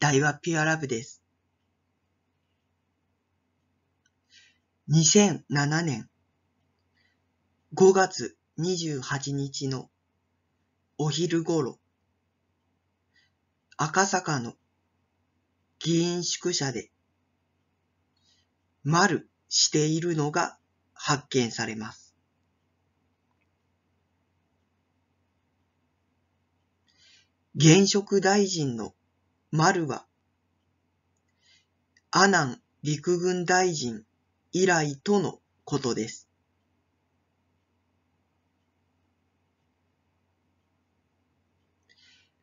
大はピュアラブです。2007年5月28日のお昼頃、赤坂の議員宿舎で丸しているのが発見されます。現職大臣のマルア阿南陸軍大臣以来とのことです。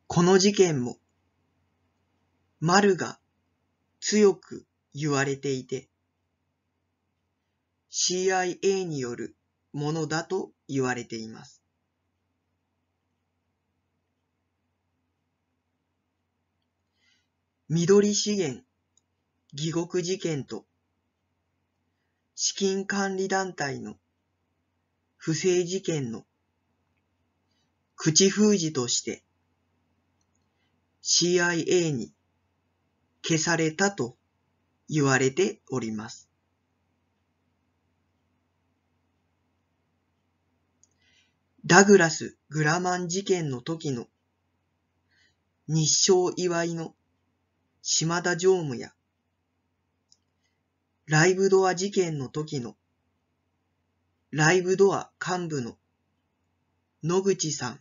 この事件も、マルが強く言われていて、CIA によるものだと言われています。緑資源、疑獄事件と、資金管理団体の不正事件の口封じとして CIA に消されたと言われております。ダグラス・グラマン事件の時の日照祝いの島田常務や、ライブドア事件の時の、ライブドア幹部の野口さん、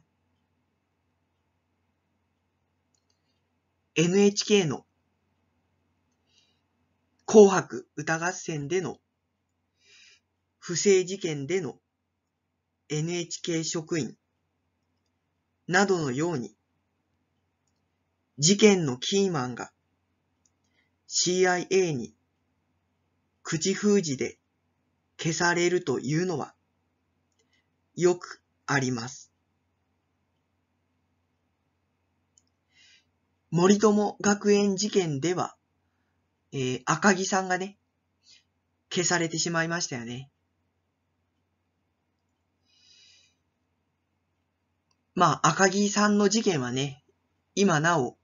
NHK の紅白歌合戦での不正事件での NHK 職員などのように事件のキーマンが CIA に口封じで消されるというのはよくあります。森友学園事件では、えー、赤木さんがね、消されてしまいましたよね。まあ、赤木さんの事件はね、今なお、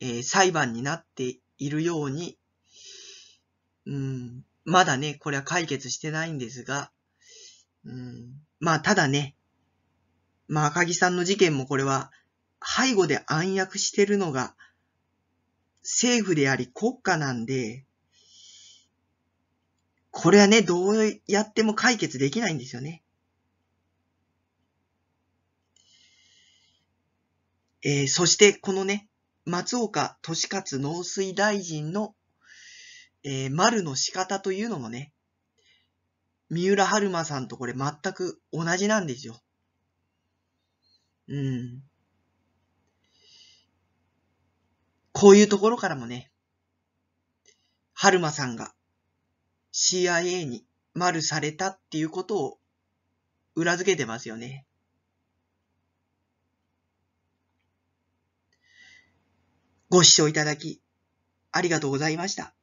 えー、裁判になっているように、うん、まだね、これは解決してないんですが、うん、まあただね、まあ赤木さんの事件もこれは背後で暗躍してるのが政府であり国家なんで、これはね、どうやっても解決できないんですよね。えー、そしてこのね、松岡利勝農水大臣の、えー、丸の仕方というのもね、三浦春馬さんとこれ全く同じなんですよ。うん。こういうところからもね、春馬さんが CIA に丸されたっていうことを裏付けてますよね。ご視聴いただき、ありがとうございました。